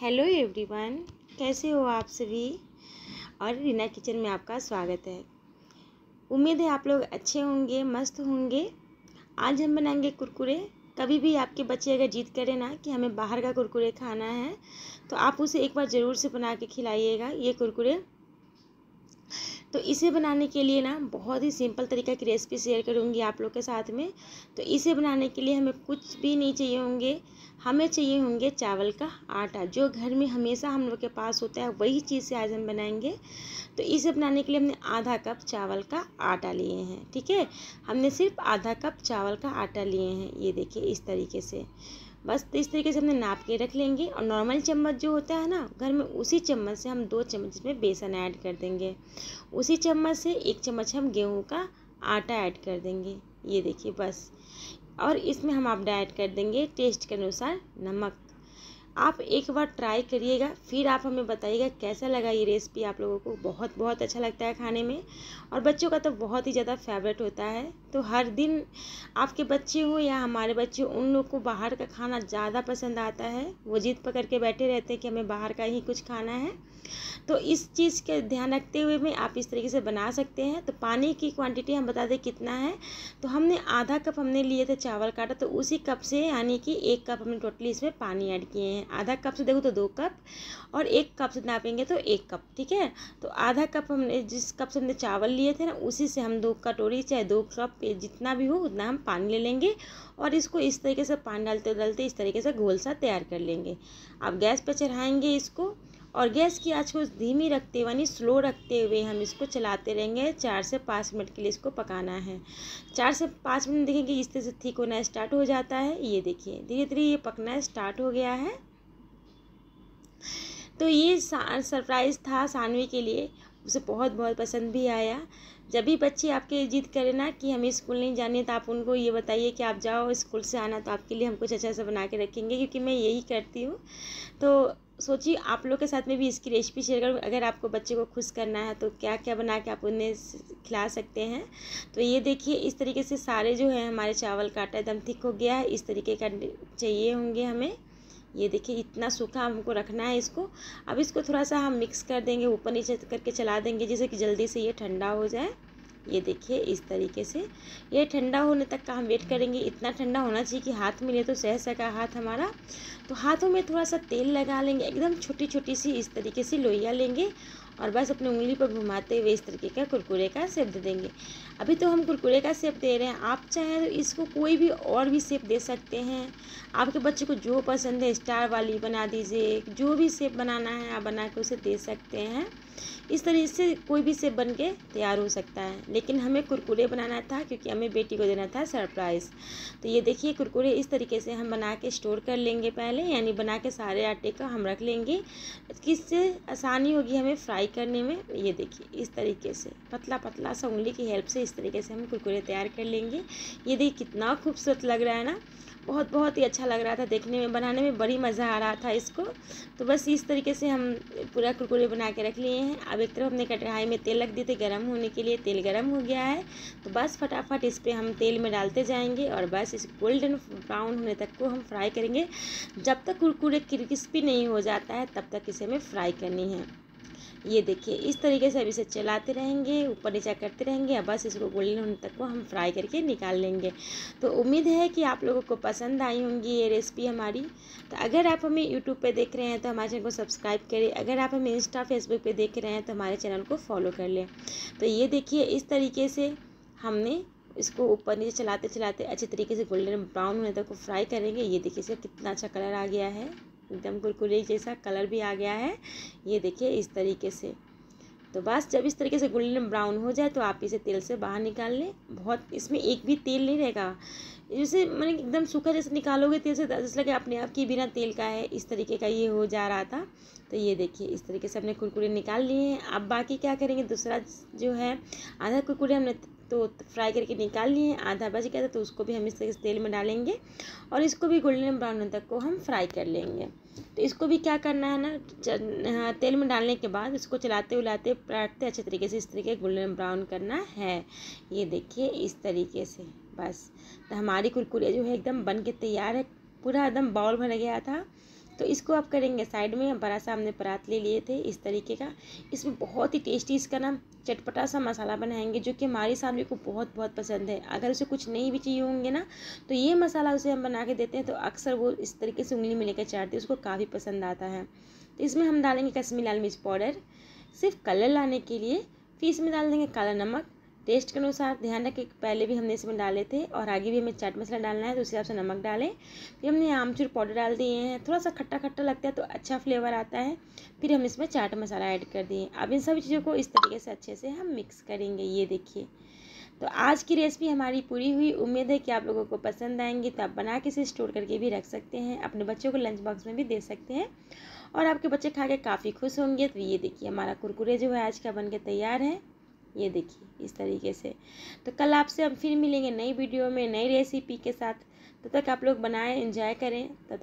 hello everyone कैसे हो आप सभी और रीना किचन में आपका स्वागत है उम्मीद है आप लोग अच्छे होंगे मस्त होंगे आज हम बनाएंगे कुरकुरे कभी भी आपके बच्चे अगर जीत करें ना कि हमें बाहर का कुरकुरे खाना है तो आप उसे एक बार ज़रूर से बना के खिलाइएगा ये कुरकुरे तो इसे बनाने के लिए ना बहुत ही सिंपल तरीका की रेसिपी शेयर करूँगी आप लोग के साथ में तो इसे बनाने के लिए हमें कुछ भी नहीं चाहिए होंगे हमें चाहिए होंगे चावल का आटा जो घर में हमेशा हम लोग के पास होता है वही चीज़ से आज हम बनाएंगे तो इसे बनाने के लिए हमने आधा कप चावल का आटा लिए हैं ठीक है हमने सिर्फ आधा कप चावल का आटा लिए हैं ये देखिए इस तरीके से बस तो इस तरीके से हमने नाप के रख लेंगे और नॉर्मल चम्मच जो होता है ना घर में उसी चम्मच से हम दो चम्मच इसमें बेसन ऐड कर देंगे उसी चम्मच से एक चम्मच हम गेहूँ का आटा ऐड कर देंगे ये देखिए बस और इसमें हम आप ऐड कर देंगे टेस्ट के अनुसार नमक आप एक बार ट्राई करिएगा फिर आप हमें बताइएगा कैसा लगा ये रेसिपी आप लोगों को बहुत बहुत अच्छा लगता है खाने में और बच्चों का तो बहुत ही ज़्यादा फेवरेट होता है तो हर दिन आपके बच्चे हों या हमारे बच्चे उन लोग को बाहर का खाना ज़्यादा पसंद आता है वो जिद पकड़ के बैठे रहते हैं कि हमें बाहर का ही कुछ खाना है तो इस चीज़ का ध्यान रखते हुए भी आप इस तरीके से बना सकते हैं तो पानी की क्वांटिटी हम बता दें कितना है तो हमने आधा कप हमने लिए थे चावल काटा तो उसी कप से यानी कि एक कप हमने टोटली इसमें पानी ऐड किए हैं हैं आधा कप से देखो तो दो कप और एक कप से नापेंगे तो एक कप ठीक है तो आधा कप हमने जिस कप से हमने चावल लिए थे ना उसी से हम दो कटोरी चाहे दो कप जितना भी हो उतना हम पानी ले लेंगे और इसको इस तरीके से पानी डालते डालते इस तरीके से घोल सा तैयार कर लेंगे आप गैस पर चढ़ाएँगे इसको और गैस की आँच को धीमी रखते हुए यानी स्लो रखते हुए हम इसको चलाते रहेंगे चार से पाँच मिनट के लिए इसको पकाना है चार से पाँच मिनट देखेंगे इस तरह से ठीक होना स्टार्ट हो जाता है ये देखिए धीरे धीरे ये पकना स्टार्ट हो गया है तो ये सरप्राइज़ था सानवी के लिए उसे बहुत बहुत पसंद भी आया जब भी बच्चे आपके जिद करें ना कि हमें स्कूल नहीं जाने तो आप उनको ये बताइए कि आप जाओ स्कूल से आना तो आपके लिए हम कुछ अच्छा सा बना के रखेंगे क्योंकि मैं यही करती हूँ तो सोचिए आप लोग के साथ में भी इसकी रेसिपी शेयर करूँ अगर आपको बच्चे को खुश करना है तो क्या क्या बना के आप उन्हें खिला सकते हैं तो ये देखिए इस तरीके से सारे जो है हमारे चावल का आटा एकदम थिक हो गया है इस तरीके का चाहिए होंगे हमें ये देखिए इतना सूखा हमको रखना है इसको अब इसको थोड़ा सा हम मिक्स कर देंगे ऊपर नीचे करके चला देंगे जिससे कि जल्दी से ये ठंडा हो जाए ये देखिए इस तरीके से ये ठंडा होने तक का हम वेट करेंगे इतना ठंडा होना चाहिए कि हाथ में ले तो सह सका हाथ हमारा तो हाथों में थोड़ा सा तेल लगा लेंगे एकदम छोटी छोटी सी इस तरीके से लोहिया लेंगे और बस अपनी उंगली पर घुमाते हुए इस तरीके का कुरकुरे का सेप दे देंगे अभी तो हम कुरकुरे का सेप दे रहे हैं आप चाहें तो इसको कोई भी और भी सेप दे सकते हैं आपके बच्चे को जो पसंद है स्टार वाली बना दीजिए जो भी सेप बनाना है आप बना के उसे दे सकते हैं इस तरह से कोई भी सेब बन के तैयार हो सकता है लेकिन हमें कुरकुरे बनाना था क्योंकि हमें बेटी को देना था सरप्राइज़ तो ये देखिए कुरकुरे इस तरीके से हम बना के स्टोर कर लेंगे पहले यानी बना के सारे आटे का हम रख लेंगे किससे आसानी होगी हमें फ्राई करने में ये देखिए इस तरीके से पतला पतला सा उंगली की हेल्प से इस तरीके से हम कुरकुरे तैयार कर लेंगे ये देखिए कितना खूबसूरत लग रहा है ना बहुत बहुत ही अच्छा लग रहा था देखने में बनाने में बड़ी मज़ा आ रहा था इसको तो बस इस तरीके से हम पूरा कुरकुरे बना के रख लिए हैं अब एक तरफ हमने कढ़ाई में तेल रख दिए थे गर्म होने के लिए तेल गर्म हो गया है तो बस फटाफट इस पर हम तेल में डालते जाएंगे और बस इस गोल्डन ब्राउन होने तक को हम फ्राई करेंगे जब तक कुरकुरे क्रिस्पी नहीं हो जाता है तब तक इसे हमें फ्राई करनी है ये देखिए इस तरीके से अब इसे चलाते रहेंगे ऊपर नीचा करते रहेंगे अब बस इसको गोल्डन होने तक को हम फ्राई करके निकाल लेंगे तो उम्मीद है कि आप लोगों को पसंद आई होंगी ये रेसिपी हमारी तो अगर आप हमें यूट्यूब पर देख रहे हैं तो हमारे चैनल को सब्सक्राइब करें अगर आप हमें इंस्टा फेसबुक पर देख रहे हैं तो हमारे चैनल को फॉलो कर लें तो ये देखिए इस तरीके से हमने इसको ऊपर नीचे चलाते चलाते अच्छे तरीके से गोल्डन ब्राउन होने तक को फ्राई करेंगे ये देखिए इसका कितना अच्छा कलर आ गया है एकदम कुरकुरे जैसा कलर भी आ गया है ये देखिए इस तरीके से तो बस जब इस तरीके से गोल्डन ब्राउन हो जाए तो आप इसे तेल से बाहर निकाल लें बहुत इसमें एक भी तेल नहीं रहेगा जैसे मैंने एकदम सूखा जैसे निकालोगे तेल से जैसे लगे अपने आप की बिना तेल का है इस तरीके का ये हो जा रहा था तो ये देखिए इस तरीके से हमने कुरकुरे निकाल लिए हैं अब बाकी क्या करेंगे दूसरा जो है आधा कुरकुरे हमने तो फ्राई करके निकाल लिए आधा बच गया था तो उसको भी हम इस तरह से तेल में डालेंगे और इसको भी गोल्डन ब्राउन होने तक को हम फ्राई कर लेंगे तो इसको भी क्या करना है ना हाँ, तेल में डालने के बाद इसको चलाते उलाते पराठते अच्छे तरीके से इस तरीके गोल्डन ब्राउन करना है ये देखिए इस तरीके से बस तो हमारी कुरकुरे जो है एकदम बन के तैयार है पूरा एकदम बाउल में लग गया था तो इसको आप करेंगे साइड में बड़ा सा हमने परात ले लिए थे इस तरीके का इसमें बहुत ही टेस्टी इसका ना चटपटा सा मसाला बनाएंगे जो कि हमारी सामने को बहुत बहुत पसंद है अगर उसे कुछ नहीं भी चाहिए होंगे ना तो ये मसाला उसे हम बना के देते हैं तो अक्सर वो इस तरीके से उंगली में लेकर चाटती उसको काफ़ी पसंद आता है तो इसमें हम डालेंगे कश्मीर लाल मिर्च पाउडर सिर्फ कलर लाने के लिए फिर इसमें डाल देंगे काला नमक टेस्ट के अनुसार ध्यान रखें पहले भी हमने इसमें डाले थे और आगे भी हमें चाट मसाला डालना है तो उसी हिसाब से नमक डालें फिर हमने आमचूर पाउडर डाल दिए हैं थोड़ा सा खट्टा खट्टा लगता है तो अच्छा फ्लेवर आता है फिर हम इसमें चाट मसाला ऐड कर दिए अब इन सभी चीज़ों को इस तरीके से अच्छे से हम मिक्स करेंगे ये देखिए तो आज की रेसिपी हमारी पूरी हुई उम्मीद है कि आप लोगों को पसंद आएंगी तो आप बना के इसे स्टोर करके भी रख सकते हैं अपने बच्चों को लंच बॉक्स में भी दे सकते हैं और आपके बच्चे खा के काफ़ी खुश होंगे तो ये देखिए हमारा कुरकुरे जो है आज का बन के तैयार है ये देखिए इस तरीके से तो कल आपसे हम फिर मिलेंगे नई वीडियो में नई रेसिपी के साथ तब तक आप लोग बनाएं एंजॉय करें तब तक